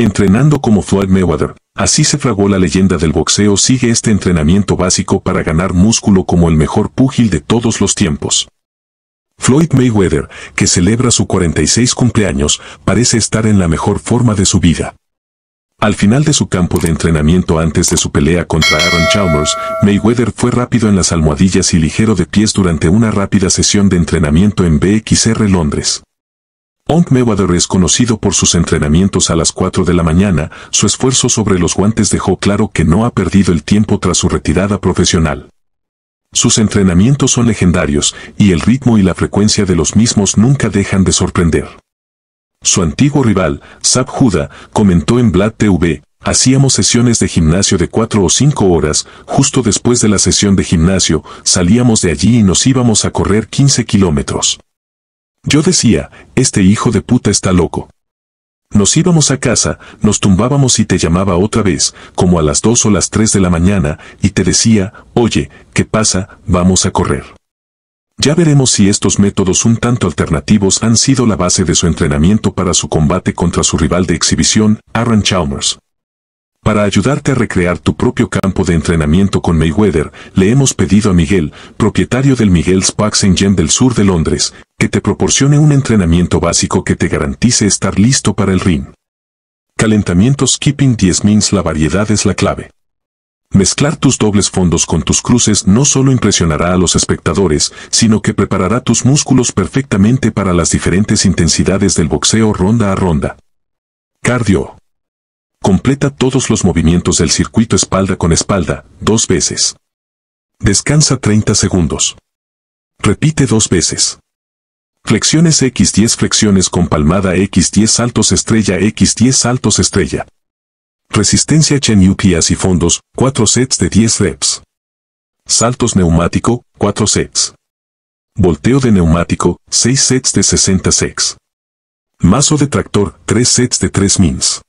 Entrenando como Floyd Mayweather, así se fragó la leyenda del boxeo sigue este entrenamiento básico para ganar músculo como el mejor púgil de todos los tiempos. Floyd Mayweather, que celebra su 46 cumpleaños, parece estar en la mejor forma de su vida. Al final de su campo de entrenamiento antes de su pelea contra Aaron Chalmers, Mayweather fue rápido en las almohadillas y ligero de pies durante una rápida sesión de entrenamiento en BXR Londres. Onk Mayweather es conocido por sus entrenamientos a las 4 de la mañana, su esfuerzo sobre los guantes dejó claro que no ha perdido el tiempo tras su retirada profesional. Sus entrenamientos son legendarios, y el ritmo y la frecuencia de los mismos nunca dejan de sorprender. Su antiguo rival, Sab Huda, comentó en Vlad TV, Hacíamos sesiones de gimnasio de 4 o 5 horas, justo después de la sesión de gimnasio, salíamos de allí y nos íbamos a correr 15 kilómetros. Yo decía, este hijo de puta está loco. Nos íbamos a casa, nos tumbábamos y te llamaba otra vez, como a las dos o las tres de la mañana, y te decía, oye, ¿qué pasa? Vamos a correr. Ya veremos si estos métodos un tanto alternativos han sido la base de su entrenamiento para su combate contra su rival de exhibición, Aaron Chalmers. Para ayudarte a recrear tu propio campo de entrenamiento con Mayweather, le hemos pedido a Miguel, propietario del Miguel's Boxing Gym del sur de Londres, que te proporcione un entrenamiento básico que te garantice estar listo para el ring. Calentamientos skipping 10 Mins La variedad es la clave. Mezclar tus dobles fondos con tus cruces no solo impresionará a los espectadores, sino que preparará tus músculos perfectamente para las diferentes intensidades del boxeo ronda a ronda. Cardio. Completa todos los movimientos del circuito espalda con espalda, dos veces. Descansa 30 segundos. Repite dos veces. Flexiones X10 Flexiones con palmada X10 Saltos estrella X10 Saltos estrella. Resistencia Chen UPS y fondos, 4 sets de 10 reps. Saltos neumático, 4 sets. Volteo de neumático, 6 sets de 60 sets. Mazo de tractor, 3 sets de 3 mints.